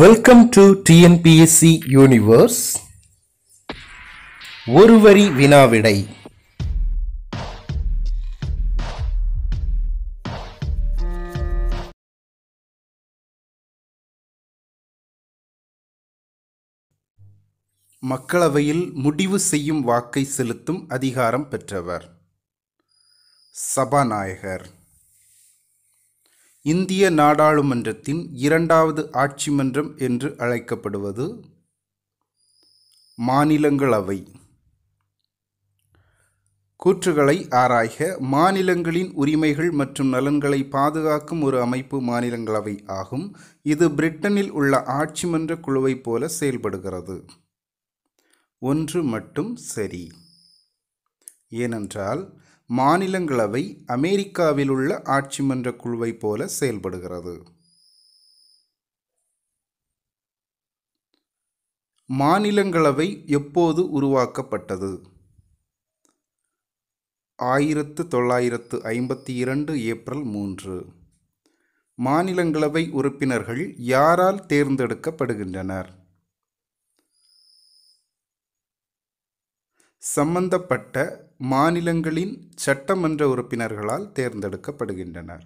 welcome to TNPSC universe ஒரு வரி வினாவிடை மக்களவையில் முடிவு செய்யும் வாக்கை செலுத்தும் அதிகாரம் பெற்றவர் சபாநாயகர் இந்திய நாடாளுமன்றத்தின் இரண்டாவது ஆட்சி மன்றம் என்று அழைக்கப்படுவது மாநிலங்களவை கூற்றுகளை ஆராய்க மாநிலங்களின் உரிமைகள் மற்றும் நலன்களை பாதுகாக்கும் ஒரு அமைப்பு மாநிலங்களவை ஆகும் இது பிரிட்டனில் உள்ள ஆட்சி மன்ற குழுவைப் போல செயல்படுகிறது ஒன்று மட்டும் சரி ஏனென்றால் மாநிலங்களவை அமெரிக்காவில் உள்ள ஆட்சி மன்ற குழுவைப் போல செயல்படுகிறது மாநிலங்களவை எப்போது உருவாக்கப்பட்டது ஆயிரத்து தொள்ளாயிரத்து ஐம்பத்தி இரண்டு ஏப்ரல் மூன்று மாநிலங்களவை உறுப்பினர்கள் யாரால் தேர்ந்தெடுக்கப்படுகின்றனர் சம்பந்தப்பட்ட மாநிலங்களின் சட்டமன்ற உறுப்பினர்களால் தேர்ந்தெடுக்கப்படுகின்றனர்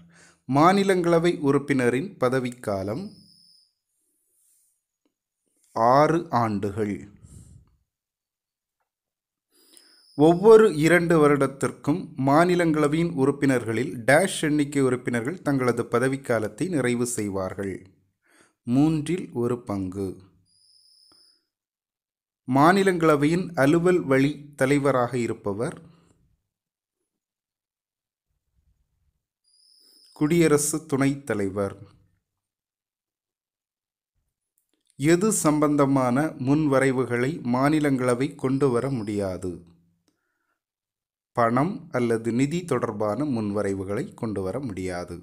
மாநிலங்களவை உறுப்பினரின் பதவிக்காலம் ஆறு ஆண்டுகள் ஒவ்வொரு இரண்டு வருடத்திற்கும் மாநிலங்களவையின் உறுப்பினர்களில் டேஷ் எண்ணிக்கை உறுப்பினர்கள் தங்களது பதவிக்காலத்தை நிறைவு செய்வார்கள் மூன்றில் ஒரு பங்கு மாநிலங்களவையின் அலுவல் வழி தலைவராக இருப்பவர் குடியரசு துணைத் தலைவர் எது சம்பந்தமான முன்வரைவுகளை மாநிலங்களவை கொண்டு வர முடியாது பணம் அல்லது நிதி தொடர்பான முன்வரைவுகளை கொண்டு வர முடியாது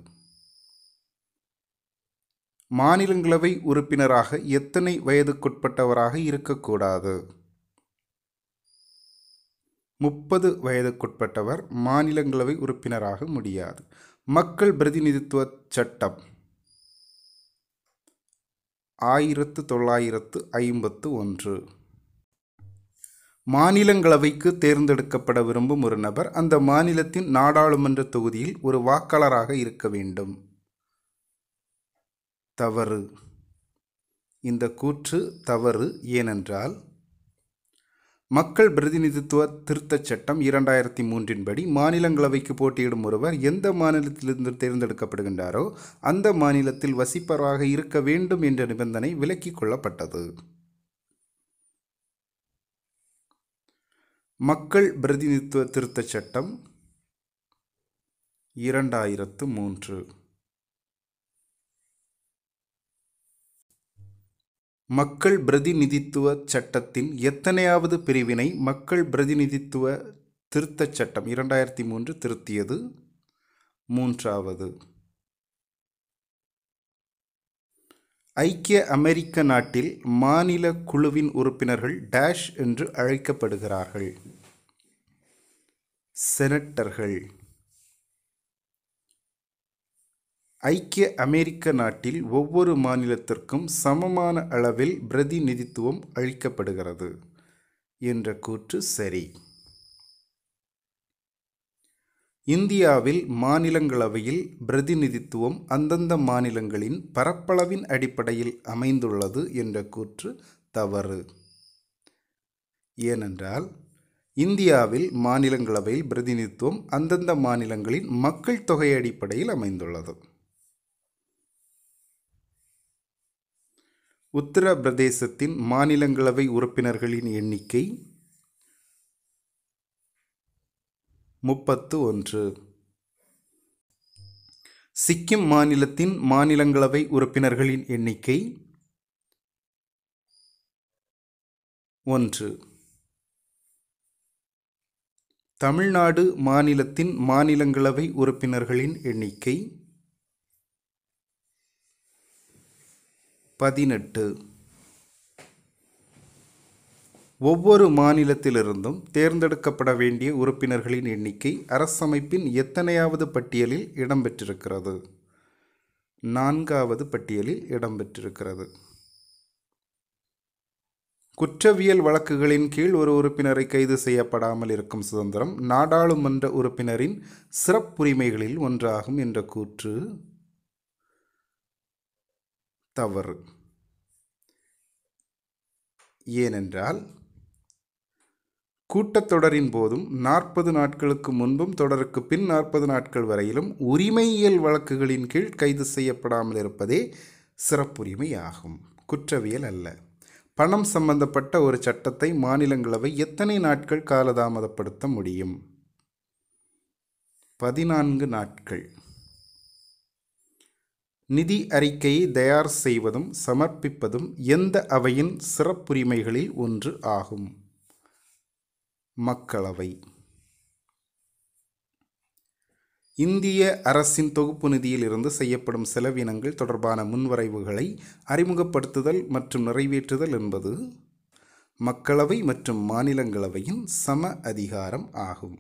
மாநிலங்களவை உறுப்பினராக எத்தனை வயதுக்குட்பட்டவராக இருக்கக்கூடாது முப்பது வயதுக்குட்பட்டவர் மாநிலங்களவை உறுப்பினராக முடியாது மக்கள் பிரதிநிதித்துவ சட்டம் ஆயிரத்து தொள்ளாயிரத்து ஐம்பத்து ஒன்று மாநிலங்களவைக்கு தேர்ந்தெடுக்கப்பட விரும்பும் ஒரு நபர் அந்த மாநிலத்தின் நாடாளுமன்ற தொகுதியில் ஒரு வாக்காளராக இருக்க வேண்டும் தவறு இந்த கூற்று தவறு ஏனென்றால் மக்கள் பிரதிநிதித்துவ திருத்தச் சட்டம் இரண்டாயிரத்தி மூன்றின்படி மாநிலங்களவைக்கு போட்டியிடும் ஒருவர் எந்த மாநிலத்திலிருந்து தேர்ந்தெடுக்கப்படுகின்றாரோ அந்த மாநிலத்தில் வசிப்பவராக இருக்க வேண்டும் என்ற நிபந்தனை விலக்கிக் கொள்ளப்பட்டது மக்கள் பிரதிநிதித்துவ திருத்தச் சட்டம் இரண்டாயிரத்து மூன்று மக்கள் பிரதிநிதித்துவ சட்டத்தின் எத்தனையாவது பிரிவினை மக்கள் பிரதிநிதித்துவ திருத்தச் சட்டம் இரண்டாயிரத்தி மூன்று திருத்தியது மூன்றாவது ஐக்கிய அமெரிக்க நாட்டில் மாநில குழுவின் உறுப்பினர்கள் டேஷ் என்று அழைக்கப்படுகிறார்கள் செனட்டர்கள் ஐக்கிய அமெரிக்க நாட்டில் ஒவ்வொரு மாநிலத்திற்கும் சமமான அளவில் பிரதிநிதித்துவம் அளிக்கப்படுகிறது என்ற கூற்று சரி இந்தியாவில் மாநிலங்களவையில் பிரதிநிதித்துவம் அந்தந்த மாநிலங்களின் பரப்பளவின் அடிப்படையில் அமைந்துள்ளது என்ற கூற்று தவறு ஏனென்றால் இந்தியாவில் மாநிலங்களவையில் பிரதிநிதித்துவம் அந்தந்த மாநிலங்களின் மக்கள் தொகை அடிப்படையில் அமைந்துள்ளது உத்தரப்பிரதேசத்தின் மாநிலங்களவை உறுப்பினர்களின் எண்ணிக்கை முப்பத்து ஒன்று சிக்கிம் மாநிலத்தின் மாநிலங்களவை உறுப்பினர்களின் எண்ணிக்கை ஒன்று தமிழ்நாடு மாநிலத்தின் மாநிலங்களவை உறுப்பினர்களின் எண்ணிக்கை பதினெட்டு ஒவ்வொரு மாநிலத்திலிருந்தும் தேர்ந்தெடுக்கப்பட வேண்டிய உறுப்பினர்களின் எண்ணிக்கை அரசமைப்பின் எத்தனையாவது பட்டியலில் இடம்பெற்றிருக்கிறது நான்காவது பட்டியலில் இடம்பெற்றிருக்கிறது குற்றவியல் வழக்குகளின் கீழ் ஒரு உறுப்பினரை கைது செய்யப்படாமல் இருக்கும் சுதந்திரம் நாடாளுமன்ற உறுப்பினரின் சிறப்புரிமைகளில் ஒன்றாகும் என்ற கூற்று தவறு ஏனென்றால் கூட்டத்தொடரின் போதும் நாற்பது நாட்களுக்கு முன்பும் தொடருக்கு பின் நாற்பது நாட்கள் வரையிலும் உரிமையியல் வழக்குகளின் கீழ் கைது செய்யப்படாமல் இருப்பதே சிறப்புரிமை ஆகும் குற்றவியல் அல்ல பணம் சம்பந்தப்பட்ட ஒரு சட்டத்தை மாநிலங்களவை எத்தனை நாட்கள் காலதாமதப்படுத்த முடியும் பதினான்கு நாட்கள் நிதி அறிக்கையை தயார் செய்வதும் சமர்ப்பிப்பதும் எந்த அவையின் சிறப்புரிமைகளில் ஒன்று ஆகும் மக்களவை இந்திய அரசின் தொகுப்பு நிதியிலிருந்து செய்யப்படும் செலவினங்கள் தொடர்பான முன்வரைவுகளை அறிமுகப்படுத்துதல் மற்றும் நிறைவேற்றுதல் என்பது மக்களவை மற்றும் மாநிலங்களவையின் சம அதிகாரம் ஆகும்